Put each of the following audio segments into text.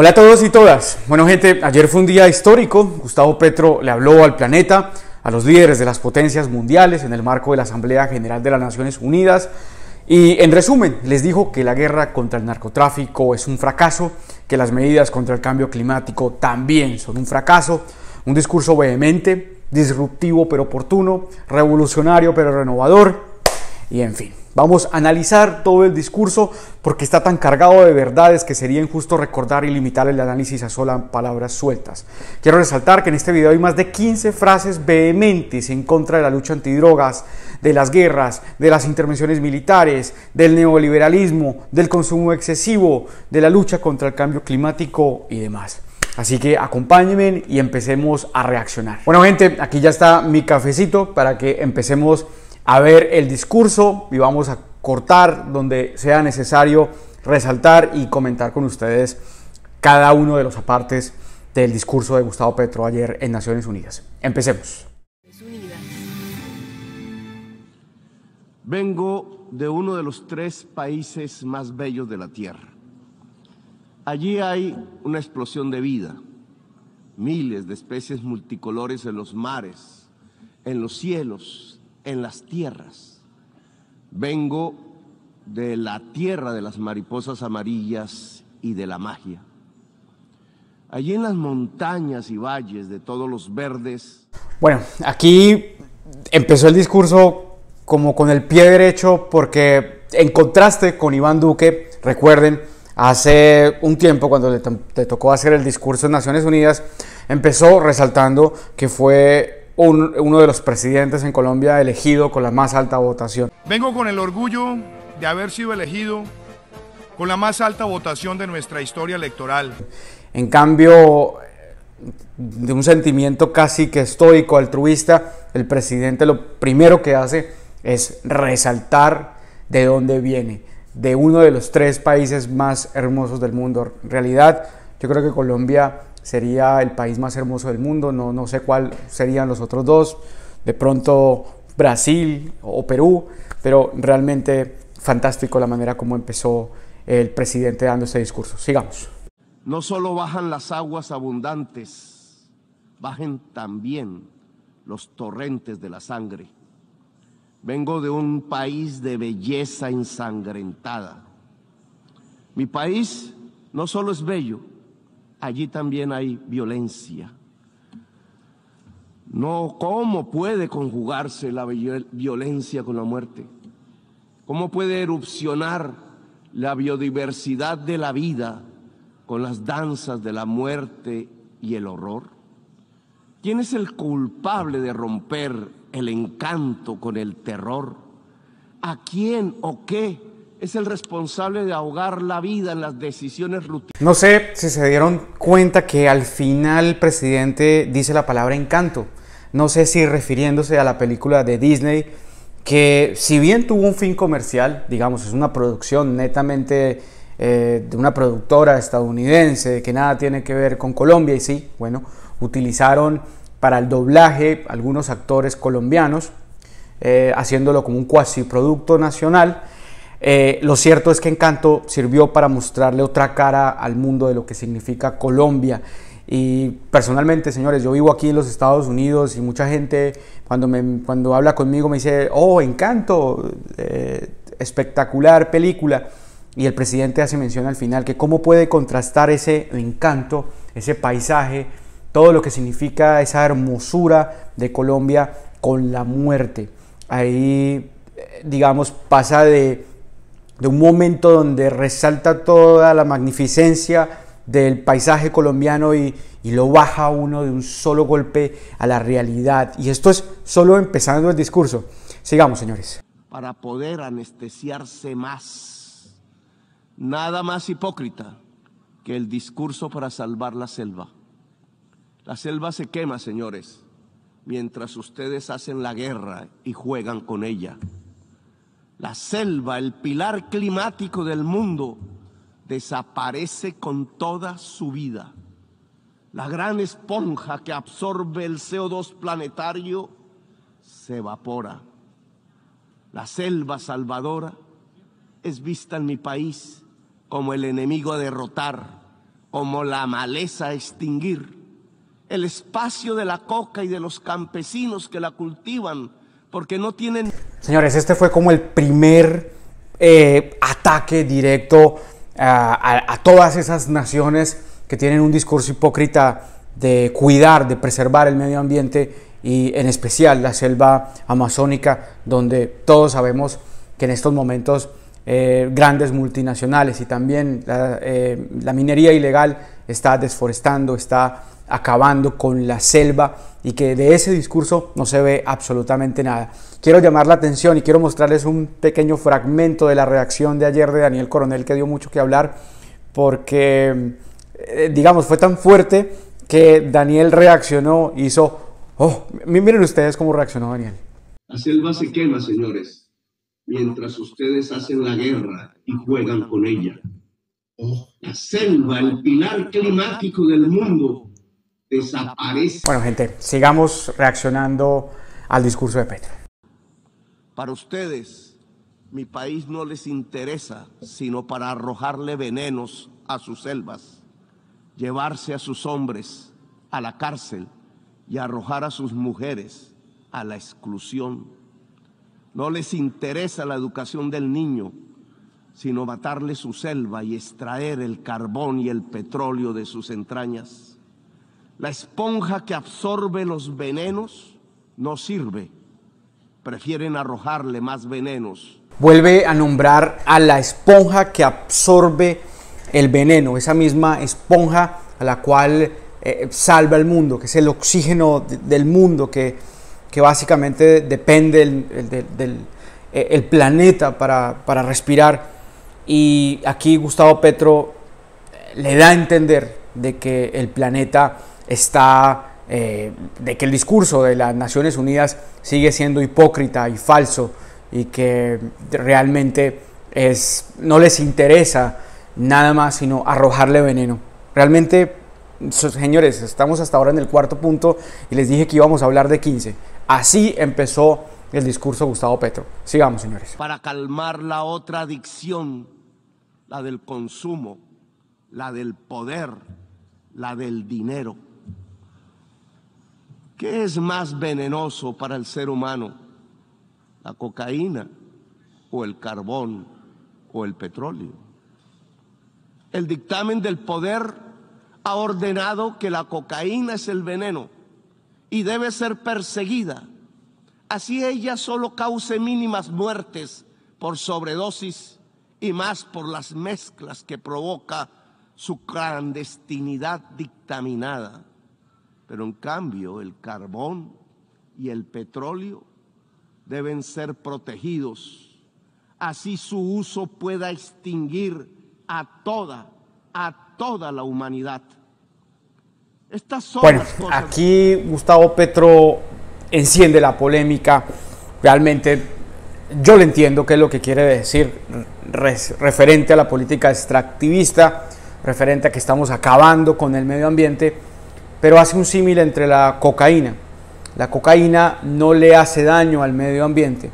Hola a todos y todas. Bueno, gente, ayer fue un día histórico. Gustavo Petro le habló al planeta, a los líderes de las potencias mundiales en el marco de la Asamblea General de las Naciones Unidas. Y en resumen, les dijo que la guerra contra el narcotráfico es un fracaso, que las medidas contra el cambio climático también son un fracaso. Un discurso vehemente, disruptivo pero oportuno, revolucionario pero renovador. Y en fin. Vamos a analizar todo el discurso porque está tan cargado de verdades que sería injusto recordar y limitar el análisis a solas palabras sueltas. Quiero resaltar que en este video hay más de 15 frases vehementes en contra de la lucha antidrogas, de las guerras, de las intervenciones militares, del neoliberalismo, del consumo excesivo, de la lucha contra el cambio climático y demás. Así que acompáñenme y empecemos a reaccionar. Bueno gente, aquí ya está mi cafecito para que empecemos a ver el discurso y vamos a cortar donde sea necesario resaltar y comentar con ustedes cada uno de los apartes del discurso de Gustavo Petro ayer en Naciones Unidas. Empecemos. Vengo de uno de los tres países más bellos de la Tierra. Allí hay una explosión de vida, miles de especies multicolores en los mares, en los cielos, en las tierras. Vengo de la tierra de las mariposas amarillas y de la magia. Allí en las montañas y valles de todos los verdes. Bueno, aquí empezó el discurso como con el pie derecho porque en contraste con Iván Duque, recuerden, hace un tiempo cuando le, tocó hacer el discurso en Naciones Unidas, empezó resaltando que fue uno de los presidentes en Colombia elegido con la más alta votación. Vengo con el orgullo de haber sido elegido con la más alta votación de nuestra historia electoral. En cambio, de un sentimiento casi que estoico, altruista, el presidente lo primero que hace es resaltar de dónde viene, de uno de los tres países más hermosos del mundo. En realidad, yo creo que Colombia sería el país más hermoso del mundo, no, sé cuál serían los otros dos, de pronto Brasil o Perú, pero realmente fantástico la manera como empezó el presidente dando este discurso. Sigamos. No solo bajan las aguas abundantes, bajen también los torrentes de la sangre. Vengo de un país de belleza ensangrentada. Mi país no solo es bello, allí también hay violencia. No, ¿cómo puede conjugarse la violencia con la muerte? ¿Cómo puede erupcionar la biodiversidad de la vida con las danzas de la muerte y el horror? ¿Quién es el culpable de romper el encanto con el terror? ¿A quién o qué es el responsable de ahogar la vida en las decisiones rutinas. No sé si se dieron cuenta que al final el presidente dice la palabra encanto. No sé si refiriéndose a la película de Disney, que si bien tuvo un fin comercial, digamos, es una producción netamente eh, de una productora estadounidense, que nada tiene que ver con Colombia, y sí, bueno, utilizaron para el doblaje algunos actores colombianos, eh, haciéndolo como un cuasi producto nacional eh, lo cierto es que Encanto sirvió para mostrarle otra cara al mundo de lo que significa Colombia. Y personalmente, señores, yo vivo aquí en los Estados Unidos y mucha gente cuando, me, cuando habla conmigo me dice, oh, Encanto, eh, espectacular película. Y el presidente hace mención al final que cómo puede contrastar ese encanto, ese paisaje, todo lo que significa esa hermosura de Colombia con la muerte. Ahí, eh, digamos, pasa de de un momento donde resalta toda la magnificencia del paisaje colombiano y, lo baja uno de un solo golpe a la realidad. Y esto es solo empezando el discurso. Sigamos, señores. Para poder anestesiarse más. Nada más hipócrita que el discurso para salvar la selva. La selva se quema, señores, mientras ustedes hacen la guerra y juegan con ella la selva, el pilar climático del mundo, desaparece con toda su vida. La gran esponja que absorbe el CO2 planetario se evapora. La selva salvadora es vista en mi país como el enemigo a derrotar, como la maleza a extinguir. El espacio de la coca y de los campesinos que la cultivan porque no tienen... Señores, este fue como el primer eh, ataque directo a, todas esas naciones que tienen un discurso hipócrita de cuidar, de preservar el medio ambiente y en especial la selva amazónica, donde todos sabemos que en estos momentos eh, grandes multinacionales y también la, eh, la minería ilegal está desforestando, está acabando con la selva y que de ese discurso no se ve absolutamente nada. Quiero llamar la atención y quiero mostrarles un pequeño fragmento de la reacción de ayer de Daniel Coronel que dio mucho que hablar porque, eh, digamos, fue tan fuerte que Daniel reaccionó, hizo, oh, miren ustedes cómo reaccionó Daniel. La selva se quema, señores, mientras ustedes hacen la guerra y juegan con ella. Oh, la selva, el pilar climático del mundo, bueno, gente, sigamos reaccionando al discurso de Petro. Para ustedes, mi país no les interesa, sino para arrojarle venenos a sus selvas, llevarse a sus hombres a la cárcel y arrojar a sus mujeres a la exclusión. No les interesa la educación del niño, sino matarle su selva y extraer el carbón y el petróleo de sus entrañas. La esponja que absorbe los venenos no sirve. Prefieren arrojarle más venenos. Vuelve a nombrar a la esponja que absorbe el veneno, esa misma esponja a la cual eh, salva el mundo, que es el oxígeno del mundo, que, que básicamente depende del, eh, planeta para, para respirar. Y aquí Gustavo Petro eh, le da a entender de que el planeta está eh, de que el discurso de las Naciones Unidas sigue siendo hipócrita y falso y que realmente es, no les interesa nada más sino arrojarle veneno. Realmente, señores, estamos hasta ahora en el cuarto punto y les dije que íbamos a hablar de 15. Así empezó el discurso Gustavo Petro. Sigamos, señores. Para calmar la otra adicción, la del consumo, la del poder, la del dinero ¿Qué es más venenoso para el ser humano? ¿La cocaína o el carbón o el petróleo? El dictamen del poder ha ordenado que la cocaína es el veneno y debe ser perseguida. Así ella solo cause mínimas muertes por sobredosis y más por las mezclas que provoca su clandestinidad dictaminada. Pero en cambio el carbón y el petróleo deben ser protegidos, así su uso pueda extinguir a toda, a toda la humanidad. Estas son bueno, aquí Gustavo Petro enciende la polémica. Realmente yo le entiendo qué es lo que quiere decir referente a la política extractivista, referente a que estamos acabando con el medio ambiente pero hace un símil entre la cocaína. La cocaína no le hace daño al medio ambiente,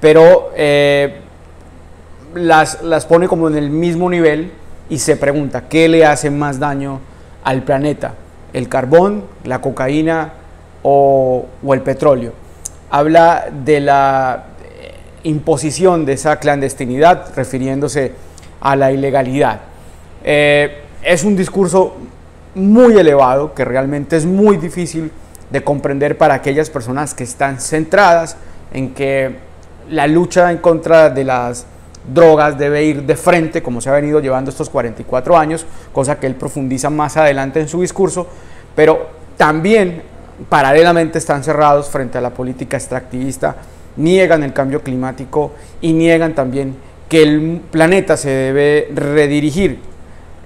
pero eh, las, las pone como en el mismo nivel y se pregunta, ¿qué le hace más daño al planeta? ¿El carbón, la cocaína o, el petróleo? Habla de la eh, imposición de esa clandestinidad refiriéndose a la ilegalidad. Eh, es un discurso muy elevado que realmente es muy difícil de comprender para aquellas personas que están centradas en que la lucha en contra de las drogas debe ir de frente, como se ha venido llevando estos 44 años, cosa que él profundiza más adelante en su discurso, pero también paralelamente están cerrados frente a la política extractivista, niegan el cambio climático y niegan también que el planeta se debe redirigir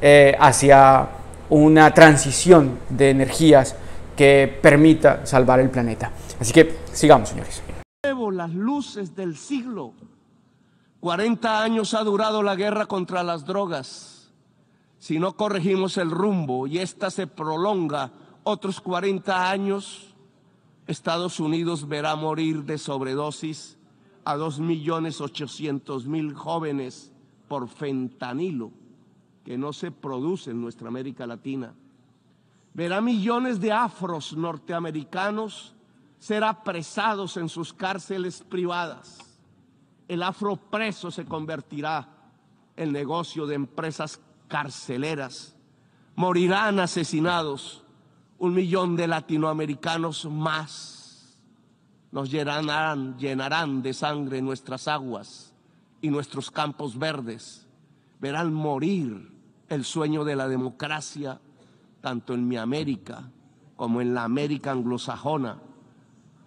eh, hacia una transición de energías que permita salvar el planeta. Así que sigamos, señores. Las luces del siglo. 40 años ha durado la guerra contra las drogas. Si no corregimos el rumbo y esta se prolonga otros 40 años, Estados Unidos verá morir de sobredosis a 2.800.000 jóvenes por fentanilo que no se produce en nuestra América Latina. Verá millones de afros norteamericanos ser apresados en sus cárceles privadas. El afro preso se convertirá en negocio de empresas carceleras. Morirán asesinados un millón de latinoamericanos más. Nos llenarán, llenarán de sangre nuestras aguas y nuestros campos verdes. Verán morir el sueño de la democracia, tanto en mi América como en la América anglosajona.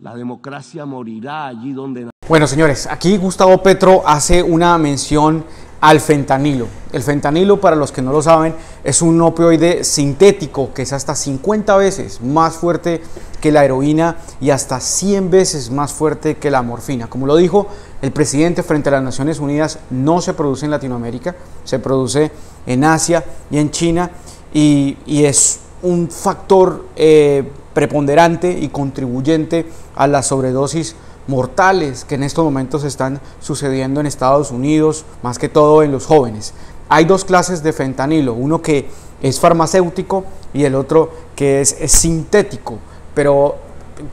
La democracia morirá allí donde bueno, señores, aquí Gustavo Petro hace una mención al fentanilo. El fentanilo, para los que no lo saben, es un opioide sintético que es hasta 50 veces más fuerte que la heroína y hasta 100 veces más fuerte que la morfina. Como lo dijo el presidente frente a las Naciones Unidas, no se produce en Latinoamérica, se produce en Asia y en China y, es un factor eh, preponderante y contribuyente a la sobredosis mortales que en estos momentos están sucediendo en Estados Unidos, más que todo en los jóvenes. Hay dos clases de fentanilo, uno que es farmacéutico y el otro que es, sintético, pero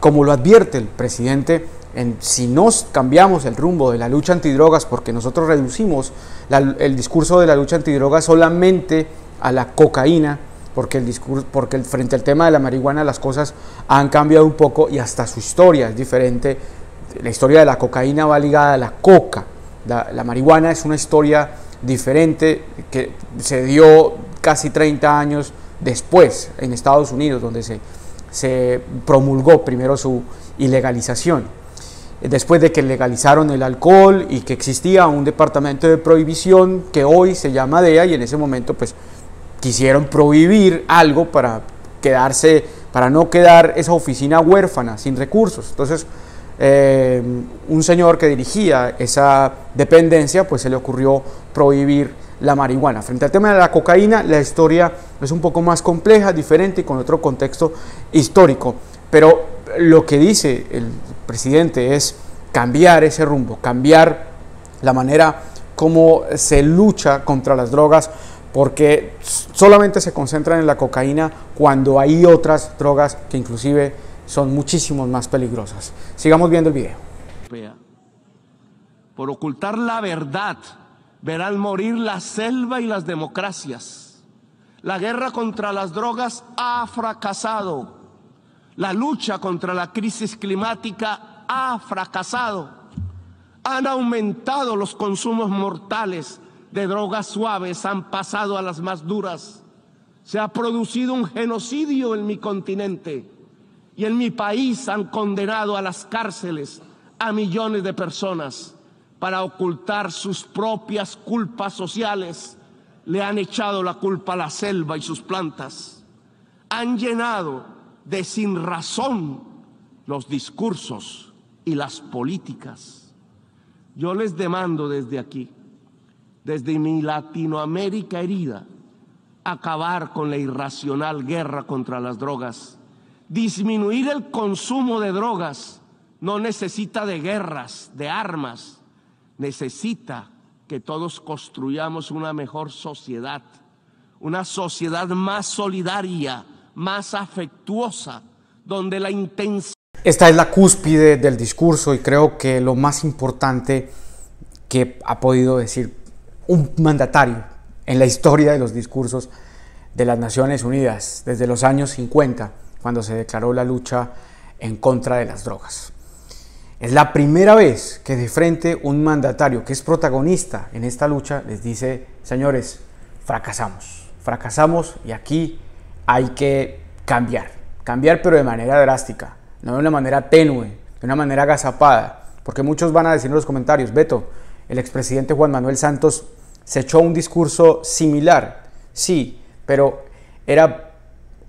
como lo advierte el presidente, si no cambiamos el rumbo de la lucha antidrogas, porque nosotros reducimos el discurso de la lucha antidrogas solamente a la cocaína, porque, el discurso, porque frente al tema de la marihuana las cosas han cambiado un poco y hasta su historia es diferente la historia de la cocaína va ligada a la coca. La, marihuana es una historia diferente que se dio casi 30 años después en Estados Unidos, donde se, se promulgó primero su ilegalización. Después de que legalizaron el alcohol y que existía un departamento de prohibición que hoy se llama DEA y en ese momento pues quisieron prohibir algo para quedarse, para no quedar esa oficina huérfana, sin recursos. Entonces eh, un señor que dirigía esa dependencia, pues se le ocurrió prohibir la marihuana. Frente al tema de la cocaína, la historia es un poco más compleja, diferente y con otro contexto histórico. Pero lo que dice el presidente es cambiar ese rumbo, cambiar la manera como se lucha contra las drogas, porque solamente se concentran en la cocaína cuando hay otras drogas que inclusive son muchísimo más peligrosas. Sigamos viendo el video. Por ocultar la verdad verán morir la selva y las democracias. La guerra contra las drogas ha fracasado. La lucha contra la crisis climática ha fracasado. Han aumentado los consumos mortales de drogas suaves, han pasado a las más duras. Se ha producido un genocidio en mi continente. Y en mi país han condenado a las cárceles a millones de personas para ocultar sus propias culpas sociales. Le han echado la culpa a la selva y sus plantas. Han llenado de sin razón los discursos y las políticas. Yo les demando desde aquí, desde mi Latinoamérica herida, acabar con la irracional guerra contra las drogas Disminuir el consumo de drogas no necesita de guerras, de armas, necesita que todos construyamos una mejor sociedad, una sociedad más solidaria, más afectuosa, donde la intensidad... Esta es la cúspide del discurso y creo que lo más importante que ha podido decir un mandatario en la historia de los discursos de las Naciones Unidas desde los años 50 cuando se declaró la lucha en contra de las drogas. Es la primera vez que de frente un mandatario que es protagonista en esta lucha les dice, señores, fracasamos, fracasamos y aquí hay que cambiar, cambiar pero de manera drástica, no de una manera tenue, de una manera agazapada, porque muchos van a decir en los comentarios, Beto, el expresidente Juan Manuel Santos se echó un discurso similar, sí, pero era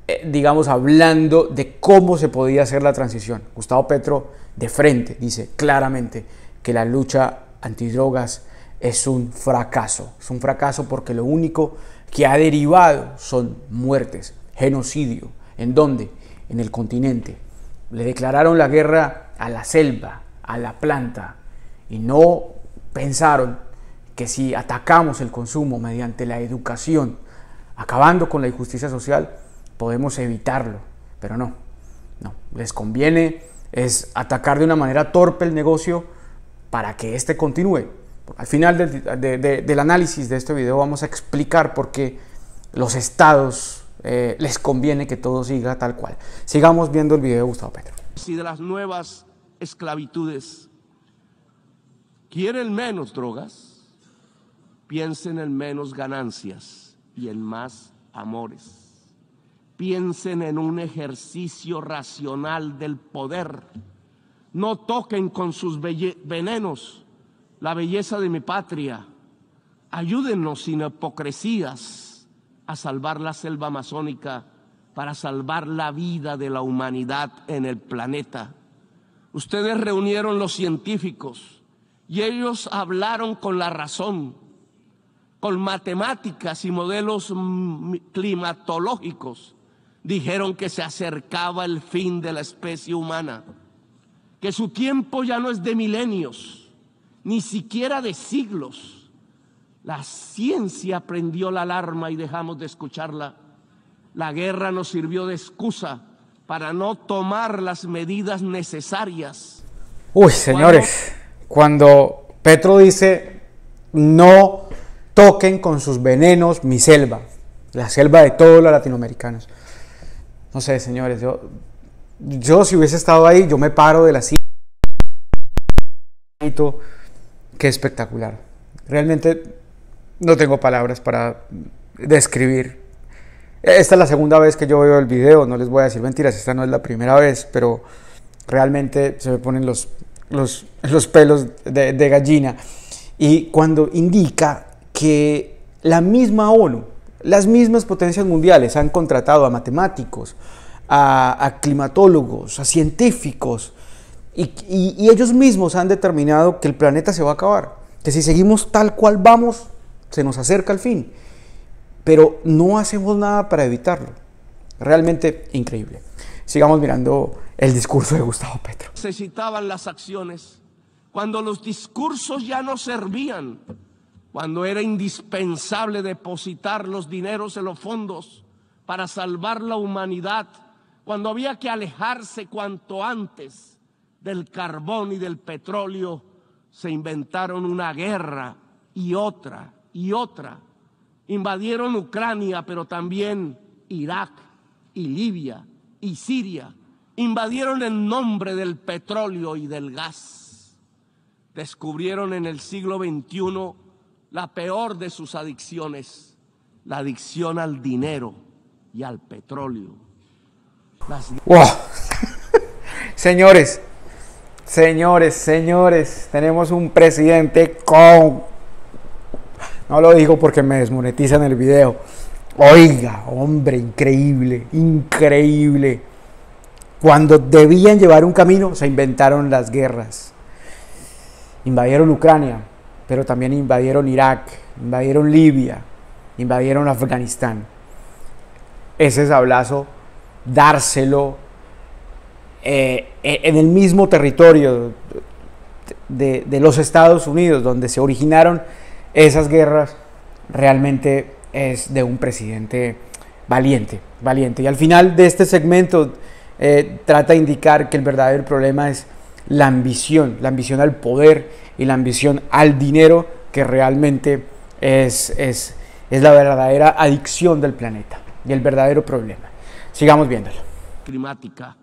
eh, digamos, hablando de cómo se podía hacer la transición. Gustavo Petro de frente dice claramente que la lucha antidrogas es un fracaso. Es un fracaso porque lo único que ha derivado son muertes, genocidio. ¿En dónde? En el continente. Le declararon la guerra a la selva, a la planta, y no pensaron que si atacamos el consumo mediante la educación, acabando con la injusticia social, podemos evitarlo, pero no, no, les conviene es atacar de una manera torpe el negocio para que éste continúe. Al final del, análisis de este video vamos a explicar por qué los estados eh, les conviene que todo siga tal cual. Sigamos viendo el video de Gustavo Petro. Si de las nuevas esclavitudes quieren menos drogas, piensen en menos ganancias y en más amores piensen en un ejercicio racional del poder. No toquen con sus venenos la belleza de mi patria. Ayúdennos sin hipocresías a salvar la selva amazónica para salvar la vida de la humanidad en el planeta. Ustedes reunieron los científicos y ellos hablaron con la razón, con matemáticas y modelos climatológicos dijeron que se acercaba el fin de la especie humana, que su tiempo ya no es de milenios, ni siquiera de siglos. La ciencia prendió la alarma y dejamos de escucharla. La guerra nos sirvió de excusa para no tomar las medidas necesarias. Uy, señores, cuando Petro dice, no toquen con sus venenos mi selva, la selva de todos los latinoamericanos. No sé, señores, yo, yo si hubiese estado ahí, yo me paro de la silla. Qué espectacular. Realmente no tengo palabras para describir. Esta es la segunda vez que yo veo el video, no les voy a decir mentiras, esta no es la primera vez, pero realmente se me ponen los, los, los pelos de, de gallina. Y cuando indica que la misma ONU las mismas potencias mundiales han contratado a matemáticos, a, climatólogos, a científicos, y, ellos mismos han determinado que el planeta se va a acabar, que si seguimos tal cual vamos, se nos acerca el fin, pero no hacemos nada para evitarlo. Realmente increíble. Sigamos mirando el discurso de Gustavo Petro. Necesitaban las acciones cuando los discursos ya no servían cuando era indispensable depositar los dineros en los fondos para salvar la humanidad, cuando había que alejarse cuanto antes del carbón y del petróleo, se inventaron una guerra y otra y otra. Invadieron Ucrania, pero también Irak y Libia y Siria. Invadieron en nombre del petróleo y del gas. Descubrieron en el siglo XXI la peor de sus adicciones, la adicción al dinero y al petróleo. señores, señores, señores, tenemos un presidente con... No lo digo porque me desmonetizan el video. Oiga, hombre, increíble, increíble. Cuando debían llevar un camino, se inventaron las guerras. Invadieron Ucrania, pero también invadieron Irak, invadieron Libia, invadieron Afganistán. Ese sablazo, dárselo eh, en el mismo territorio de, los Estados Unidos, donde se originaron esas guerras, realmente es de un presidente valiente, valiente. Y al final de este segmento eh, trata de indicar que el verdadero problema es la ambición, la ambición al poder y la ambición al dinero que realmente es, es, la verdadera adicción del planeta y el verdadero problema. Sigamos viéndolo. Climática.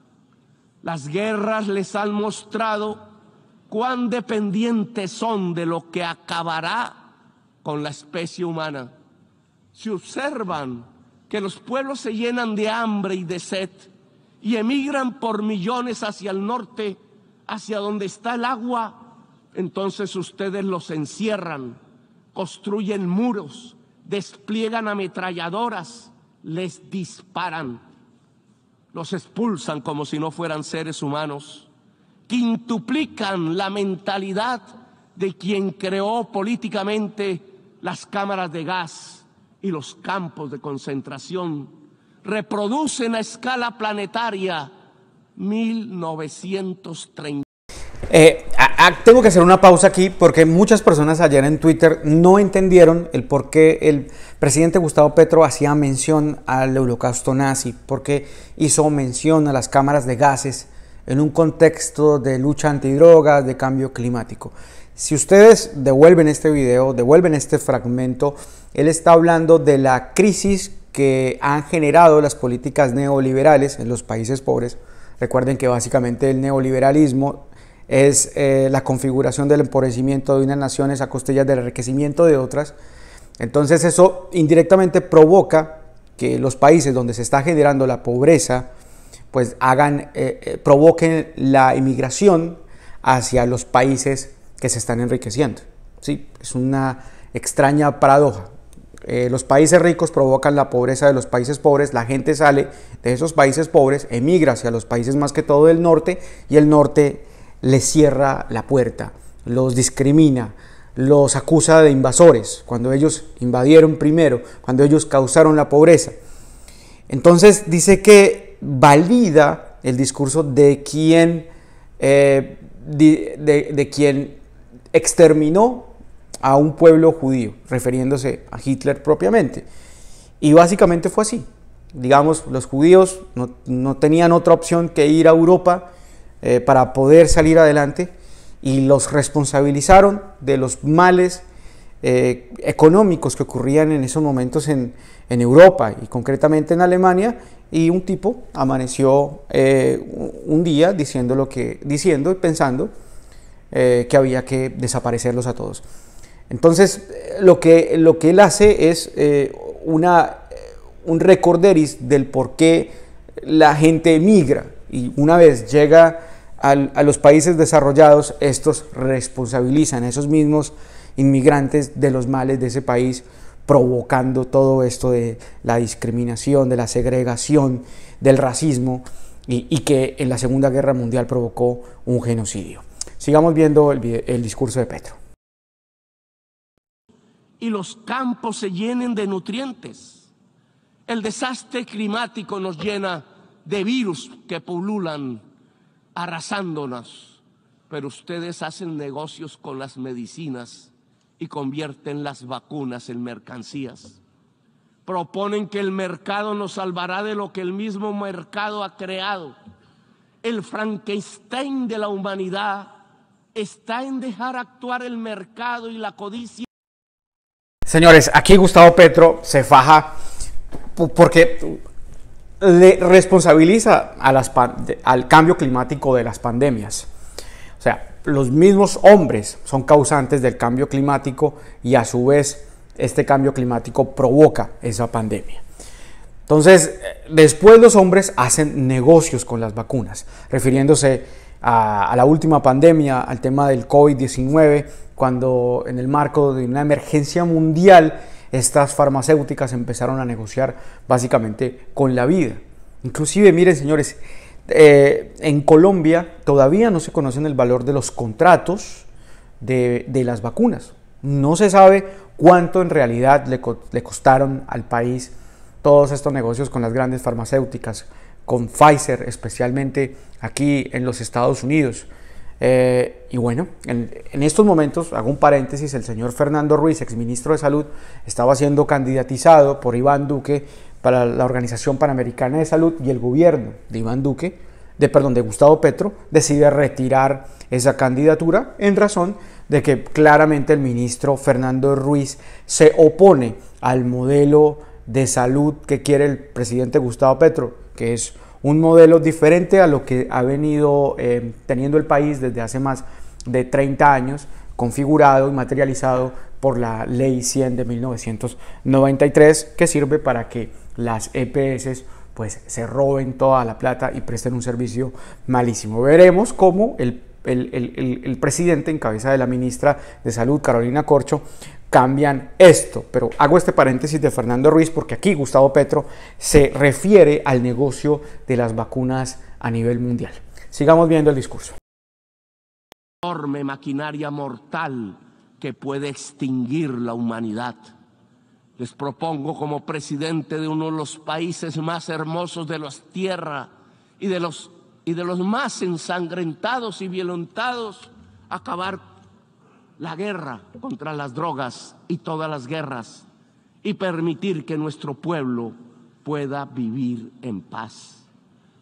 Las guerras les han mostrado cuán dependientes son de lo que acabará con la especie humana. Si observan que los pueblos se llenan de hambre y de sed y emigran por millones hacia el norte, hacia donde está el agua, entonces ustedes los encierran, construyen muros, despliegan ametralladoras, les disparan, los expulsan como si no fueran seres humanos, quintuplican la mentalidad de quien creó políticamente las cámaras de gas y los campos de concentración, reproducen a escala planetaria 1930. Eh, tengo que hacer una pausa aquí porque muchas personas ayer en Twitter no entendieron el por qué el presidente Gustavo Petro hacía mención al holocausto nazi, porque hizo mención a las cámaras de gases en un contexto de lucha antidrogas, de cambio climático. Si ustedes devuelven este video, devuelven este fragmento, él está hablando de la crisis que han generado las políticas neoliberales en los países pobres Recuerden que básicamente el neoliberalismo es eh, la configuración del empobrecimiento de unas naciones a costillas del enriquecimiento de otras. Entonces eso indirectamente provoca que los países donde se está generando la pobreza, pues hagan, eh, eh, provoquen la inmigración hacia los países que se están enriqueciendo. Sí, es una extraña paradoja. Eh, los países ricos provocan la pobreza de los países pobres, la gente sale de esos países pobres, emigra hacia los países más que todo del norte y el norte les cierra la puerta, los discrimina, los acusa de invasores, cuando ellos invadieron primero, cuando ellos causaron la pobreza. Entonces dice que valida el discurso de quien, eh, de quien exterminó a un pueblo judío, refiriéndose a Hitler propiamente. Y básicamente fue así. Digamos, los judíos no, tenían otra opción que ir a Europa eh, para poder salir adelante y los responsabilizaron de los males eh, económicos que ocurrían en esos momentos en, Europa y concretamente en Alemania y un tipo amaneció eh, un día diciendo lo que diciendo y pensando que había que desaparecerlos a todos. Entonces, eh, lo que, lo que él hace es eh, eh, un recorderis del por qué la gente emigra y una vez llega a los países desarrollados, estos responsabilizan a esos mismos inmigrantes de los males de ese país, provocando todo esto de la discriminación, de la segregación, del racismo y, que en la Segunda Guerra Mundial provocó un genocidio. Sigamos viendo el discurso de Petro y los campos se llenen de nutrientes. El desastre climático nos llena de virus que pululan arrasándonos, pero ustedes hacen negocios con las medicinas y convierten las vacunas en mercancías. Proponen que el mercado nos salvará de lo que el mismo mercado ha creado. El Frankenstein de la humanidad está en dejar actuar el mercado y la codicia. Señores, aquí Gustavo Petro se faja porque le responsabiliza al cambio climático de las pandemias. O sea, los mismos hombres son causantes del cambio climático y a su vez este cambio climático provoca esa pandemia. Entonces, después los hombres hacen negocios con las vacunas, refiriéndose a, a la última pandemia, al tema del COVID-19, cuando en el marco de una emergencia mundial estas farmacéuticas empezaron a negociar básicamente con la vida. Inclusive, miren señores, eh, en Colombia todavía no se conocen el valor de los contratos de, las vacunas. No se sabe cuánto en realidad le, le costaron al país todos estos negocios con las grandes farmacéuticas, con Pfizer especialmente aquí en los Estados Unidos. Eh, y bueno, en, estos momentos, hago un paréntesis, el señor Fernando Ruiz, exministro de Salud, estaba siendo candidatizado por Iván Duque para la Organización Panamericana de Salud y el gobierno de Iván Duque, de, perdón, de Gustavo Petro, decide retirar esa candidatura en razón de que claramente el ministro Fernando Ruiz se opone al modelo de salud que quiere el presidente Gustavo Petro, que es un modelo diferente a lo que ha venido eh, teniendo el país desde hace más de 30 años, configurado y materializado por la Ley 100 de 1993, que sirve para que las EPS pues se roben toda la plata y presten un servicio malísimo. Veremos cómo el el, presidente en cabeza de la ministra de Salud, Carolina Corcho, cambian esto. Pero hago este paréntesis de Fernando Ruiz porque aquí Gustavo Petro se refiere al negocio de las vacunas a nivel mundial. Sigamos viendo el discurso. Enorme maquinaria mortal que puede extinguir la humanidad. Les propongo como presidente de uno de los países más hermosos de la tierra y de los, y de los más ensangrentados y violentados acabar la guerra contra las drogas y todas las guerras y permitir que nuestro pueblo pueda vivir en paz.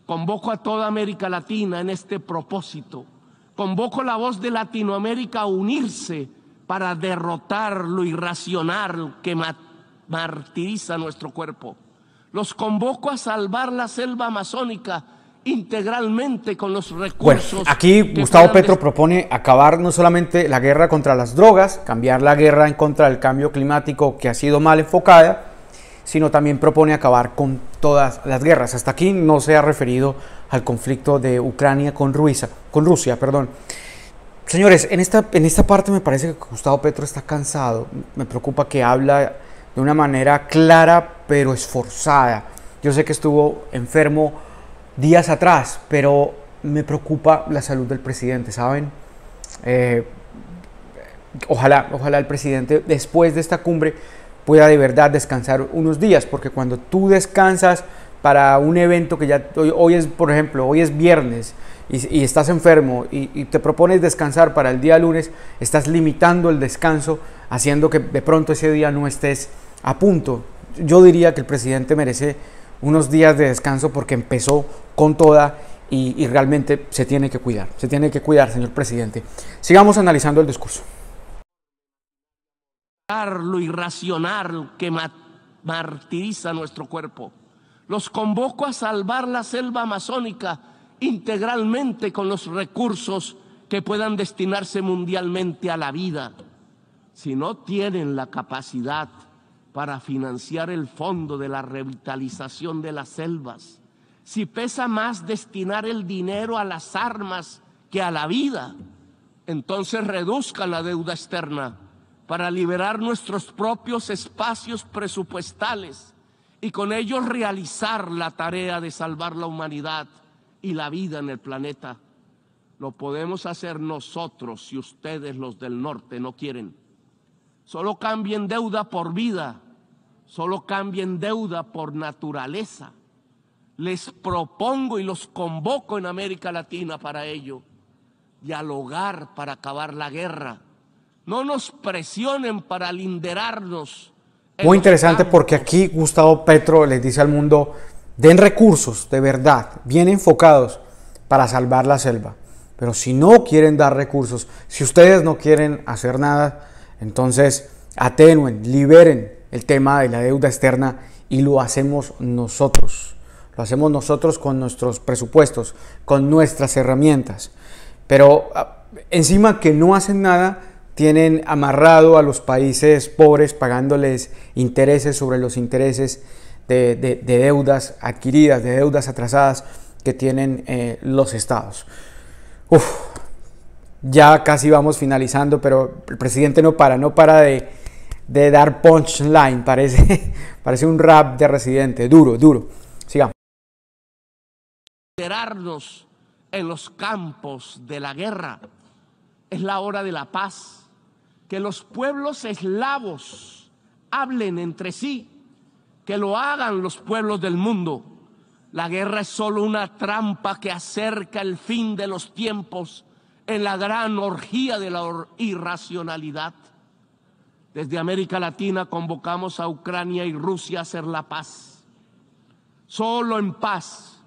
Convoco a toda América Latina en este propósito. Convoco la voz de Latinoamérica a unirse para derrotar lo irracional que martiriza nuestro cuerpo. Los convoco a salvar la selva amazónica integralmente con los recursos. Bueno, aquí Gustavo Petro propone acabar no solamente la guerra contra las drogas, cambiar la guerra en contra del cambio climático que ha sido mal enfocada, sino también propone acabar con todas las guerras. Hasta aquí no se ha referido al conflicto de Ucrania con Rusia, con Rusia, perdón. Señores, en esta, en esta parte me parece que Gustavo Petro está cansado. Me preocupa que habla de una manera clara pero esforzada. Yo sé que estuvo enfermo días atrás, pero me preocupa la salud del presidente, ¿saben? Eh, ojalá, ojalá el presidente después de esta cumbre pueda de verdad descansar unos días, porque cuando tú descansas para un evento que ya hoy, es, por ejemplo, hoy es viernes y, estás enfermo y, y, te propones descansar para el día lunes, estás limitando el descanso, haciendo que de pronto ese día no estés a punto. Yo diría que el presidente merece unos días de descanso porque empezó con toda y, realmente se tiene que cuidar, se tiene que cuidar, señor presidente. Sigamos analizando el discurso. Lo irracional que martiriza nuestro cuerpo. Los convoco a salvar la selva amazónica integralmente con los recursos que puedan destinarse mundialmente a la vida. Si no tienen la capacidad para financiar el fondo de la revitalización de las selvas, si pesa más destinar el dinero a las armas que a la vida, entonces reduzca la deuda externa para liberar nuestros propios espacios presupuestales y con ellos realizar la tarea de salvar la humanidad y la vida en el planeta. Lo podemos hacer nosotros si ustedes los del norte no quieren. Solo cambien deuda por vida solo cambien deuda por naturaleza. Les propongo y los convoco en América Latina para ello, dialogar para acabar la guerra. No nos presionen para linderarnos. Muy interesante porque aquí Gustavo Petro les dice al mundo, den recursos de verdad, bien enfocados para salvar la selva. Pero si no quieren dar recursos, si ustedes no quieren hacer nada, entonces atenúen, liberen, el tema de la deuda externa y lo hacemos nosotros. Lo hacemos nosotros con nuestros presupuestos, con nuestras herramientas. Pero ah, encima que no hacen nada, tienen amarrado a los países pobres pagándoles intereses sobre los intereses de, deudas adquiridas, de deudas atrasadas que tienen eh, los estados. ya casi vamos finalizando, pero el presidente no para, no para de, de dar punchline, parece, parece un rap de residente, duro, duro. Sigamos. Liderarnos en los campos de la guerra es la hora de la paz. Que los pueblos eslavos hablen entre sí, que lo hagan los pueblos del mundo. La guerra es solo una trampa que acerca el fin de los tiempos en la gran orgía de la irracionalidad. Desde América Latina convocamos a Ucrania y Rusia a hacer la paz. Solo en paz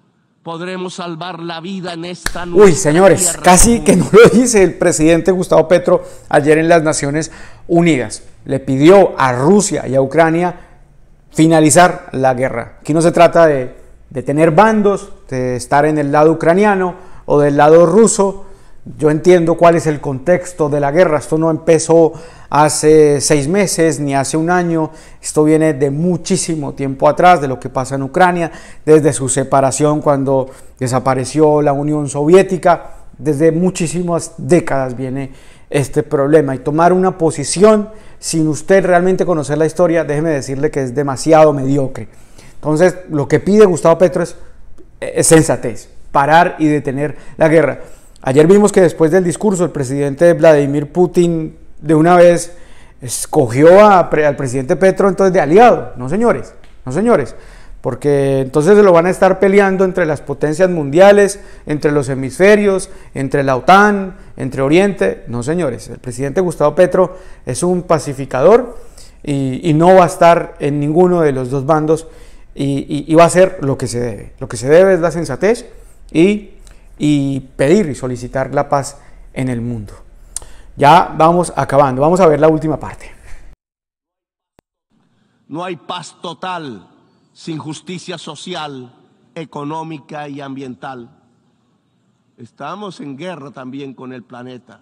podremos salvar la vida en esta Uy, señores, casi que no lo dice el presidente Gustavo Petro ayer en las Naciones Unidas. Le pidió a Rusia y a Ucrania finalizar la guerra. Aquí no se trata de, de tener bandos, de estar en el lado ucraniano o del lado ruso yo entiendo cuál es el contexto de la guerra. Esto no empezó hace seis meses ni hace un año. Esto viene de muchísimo tiempo atrás, de lo que pasa en Ucrania, desde su separación cuando desapareció la Unión Soviética. Desde muchísimas décadas viene este problema. Y tomar una posición sin usted realmente conocer la historia, déjeme decirle que es demasiado mediocre. Entonces, lo que pide Gustavo Petro es, es eh, sensatez, parar y detener la guerra. Ayer vimos que después del discurso el presidente Vladimir Putin de una vez escogió al presidente Petro entonces de aliado. No señores, no señores. Porque entonces lo van a estar peleando entre las potencias mundiales, entre los hemisferios, entre la OTAN, entre Oriente. No señores, el presidente Gustavo Petro es un pacificador y, no va a estar en ninguno de los dos bandos y, y va a hacer lo que se debe. Lo que se debe es la sensatez y y pedir y solicitar la paz en el mundo. Ya vamos acabando, vamos a ver la última parte. No hay paz total sin justicia social, económica y ambiental. Estamos en guerra también con el planeta.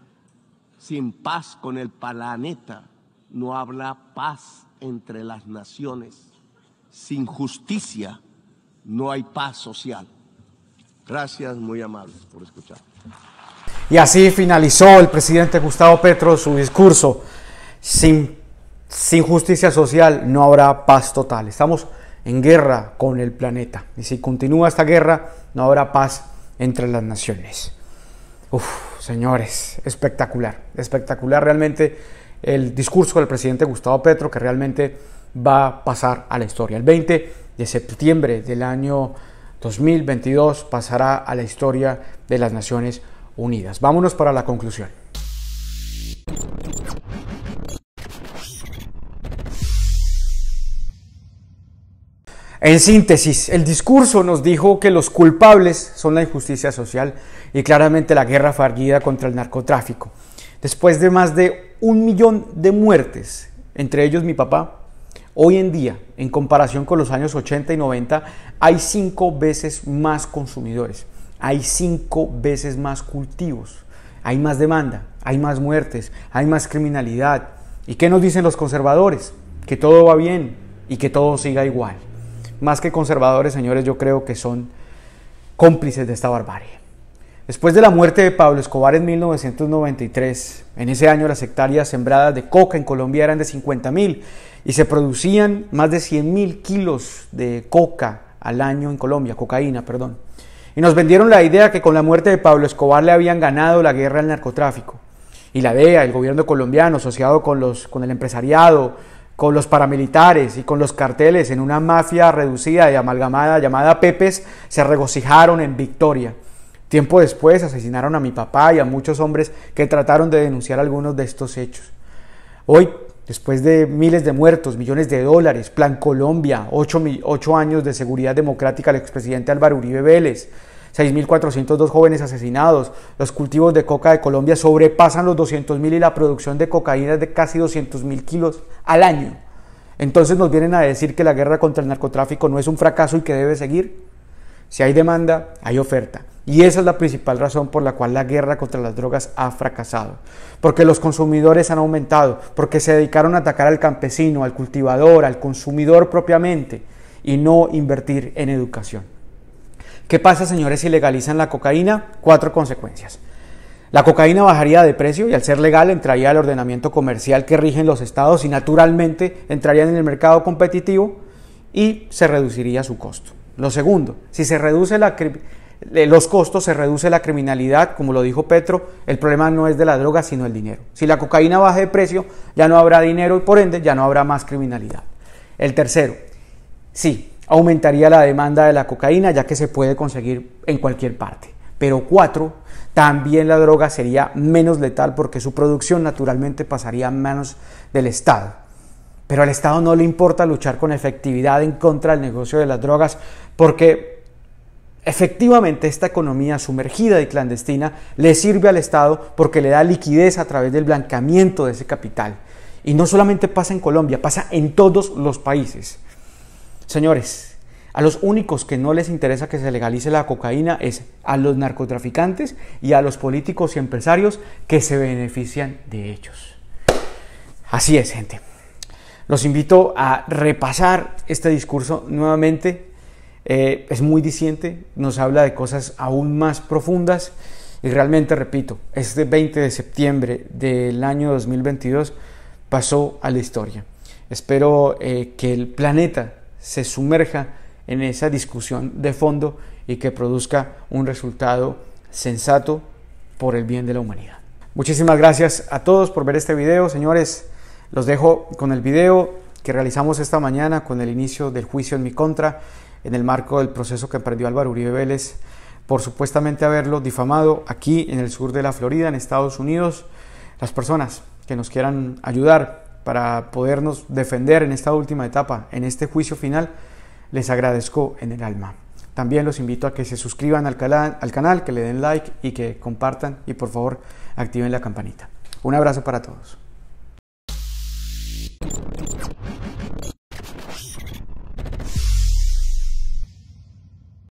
Sin paz con el planeta no habla paz entre las naciones. Sin justicia no hay paz social. Gracias, muy amables por escuchar. Y así finalizó el presidente Gustavo Petro su discurso. Sin, sin justicia social no habrá paz total. Estamos en guerra con el planeta. Y si continúa esta guerra, no habrá paz entre las naciones. Uf, señores, espectacular, espectacular realmente el discurso del presidente Gustavo Petro que realmente va a pasar a la historia. El 20 de septiembre del año 2022 pasará a la historia de las Naciones Unidas. Vámonos para la conclusión. En síntesis, el discurso nos dijo que los culpables son la injusticia social y claramente la guerra farguida contra el narcotráfico. Después de más de un millón de muertes, entre ellos mi papá, Hoy en día, en comparación con los años 80 y 90, hay cinco veces más consumidores, hay cinco veces más cultivos, hay más demanda, hay más muertes, hay más criminalidad. ¿Y qué nos dicen los conservadores? Que todo va bien y que todo siga igual. Más que conservadores, señores, yo creo que son cómplices de esta barbarie. Después de la muerte de Pablo Escobar en 1993, en ese año las hectáreas sembradas de coca en Colombia eran de 50 mil y se producían más de mil kilos de coca al año en Colombia, cocaína, perdón. Y nos vendieron la idea que con la muerte de Pablo Escobar le habían ganado la guerra al narcotráfico. Y la DEA, el gobierno colombiano, asociado con, los, con el empresariado, con los paramilitares y con los carteles en una mafia reducida y amalgamada llamada Pepes, se regocijaron en victoria. Tiempo después asesinaron a mi papá y a muchos hombres que trataron de denunciar algunos de estos hechos. Hoy Después de miles de muertos, millones de dólares, Plan Colombia, 8, años de seguridad democrática al expresidente Álvaro Uribe Vélez, 6.402 jóvenes asesinados, los cultivos de coca de Colombia sobrepasan los 200.000 y la producción de cocaína es de casi 200.000 kilos al año. Entonces nos vienen a decir que la guerra contra el narcotráfico no es un fracaso y que debe seguir. Si hay demanda, hay oferta. Y esa es la principal razón por la cual la guerra contra las drogas ha fracasado. Porque los consumidores han aumentado, porque se dedicaron a atacar al campesino, al cultivador, al consumidor propiamente, y no invertir en educación. ¿Qué pasa, señores, si legalizan la cocaína? Cuatro consecuencias. La cocaína bajaría de precio y al ser legal entraría al ordenamiento comercial que rigen los estados y naturalmente entraría en el mercado competitivo y se reduciría su costo. Lo segundo, si se reduce la, los costos, se reduce la criminalidad, como lo dijo Petro, el problema no es de la droga, sino el dinero. Si la cocaína baja de precio, ya no habrá dinero y por ende ya no habrá más criminalidad. El tercero, sí, aumentaría la demanda de la cocaína ya que se puede conseguir en cualquier parte. Pero cuatro, también la droga sería menos letal porque su producción naturalmente pasaría a manos del Estado. Pero al Estado no le importa luchar con efectividad en contra del negocio de las drogas porque Efectivamente, esta economía sumergida y clandestina le sirve al Estado porque le da liquidez a través del blanqueamiento de ese capital. Y no solamente pasa en Colombia, pasa en todos los países. Señores, a los únicos que no les interesa que se legalice la cocaína es a los narcotraficantes y a los políticos y empresarios que se benefician de ellos. Así es, gente. Los invito a repasar este discurso nuevamente eh, es muy disiente, nos habla de cosas aún más profundas y realmente, repito, este 20 de septiembre del año 2022 pasó a la historia. Espero eh, que el planeta se sumerja en esa discusión de fondo y que produzca un resultado sensato por el bien de la humanidad. Muchísimas gracias a todos por ver este video, señores. Los dejo con el video que realizamos esta mañana con el inicio del juicio en mi contra en el marco del proceso que emprendió Álvaro Uribe Vélez por supuestamente haberlo difamado aquí en el sur de la Florida, en Estados Unidos. Las personas que nos quieran ayudar para podernos defender en esta última etapa, en este juicio final, les agradezco en el alma. También los invito a que se suscriban al, canal, al canal, que le den like y que compartan y por favor activen la campanita. Un abrazo para todos.